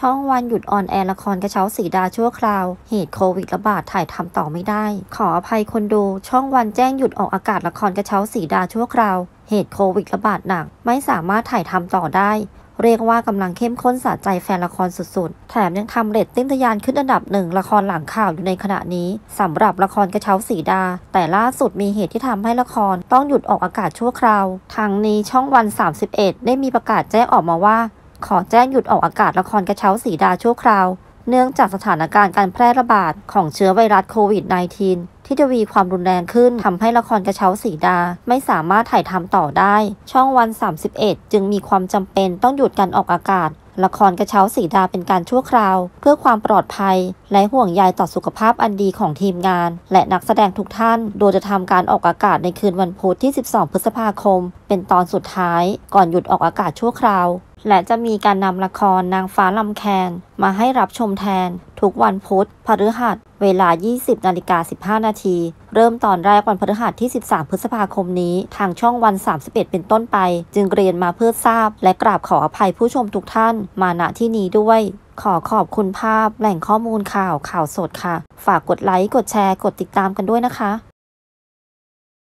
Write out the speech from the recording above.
ช่องวันหยุดออนแอร์ละครกระเช้าสีดาชั่วคราว เหตุโควิดระบาดถ่ายทำต่อไม่ได้ขออภัยคนดูช่องวันแจ้งหยุดออกอากาศละครกระเช้าสีดาชั่วคราว เหตุโควิดระบาดหนักไม่สามารถถ่ายทำต่อได้เรียกว่ากำลังเข้มข้นสะใจแฟนละครสุดๆ แถมยังทำเรตติ้งทะยานขึ้นอันดับหนึ่งละครหลังข่าวอยู่ในขณะนี้สำหรับละครกระเช้าสีดา แต่ล่าสุดมีเหตุที่ทำให้ละครต้องหยุดออกอากาศชั่วคราวทางนี้ช่องวัน 31 ได้มีประกาศแจ้งออกมาว่าขอแจ้งหยุดออกอากาศละครกระเช้าสีดาชั่วคราว เนื่องจากสถานการณ์การแพร่ระบาดของเชื้อไวรัสโควิด -19 ที่ทวีความรุนแรงขึ้นทำให้ละครกระเช้าสีดาไม่สามารถถ่ายทำต่อได้ ช่องวัน 31 จึงมีความจำเป็นต้องหยุดการออกอากาศละครกระเช้าสีดาเป็นการชั่วคราว เพื่อความปลอดภัย และห่วงใยต่อสุขภาพอันดีของทีมงาน และนักแสดงทุกท่านโดยจะทำการออกอากาศในคืนวันพุธที่ 12 พฤษภาคม เป็นตอนสุดท้ายก่อนหยุดออกอากาศชั่วคราว และจะมีการนำละครนางฟ้าลำแคน มาให้รับชมแทนทุกวันพุธพฤหัส เวลา 20นาฬิกา15 นาที เริ่มตอนแรกวันพฤหัสที่ 13 พฤษภาคมนี้ ทางช่องวัน 31 เป็นต้นไป จึงเรียนมาเพื่อทราบและกราบขออภัยผู้ชมทุกท่านมาณที่นี้ด้วย ขอขอบคุณภาพแหล่งข้อมูลข่าวข่าวสดค่ะ ฝากกดไลค์ กดแชร์กดติดตามกันด้วยนะคะ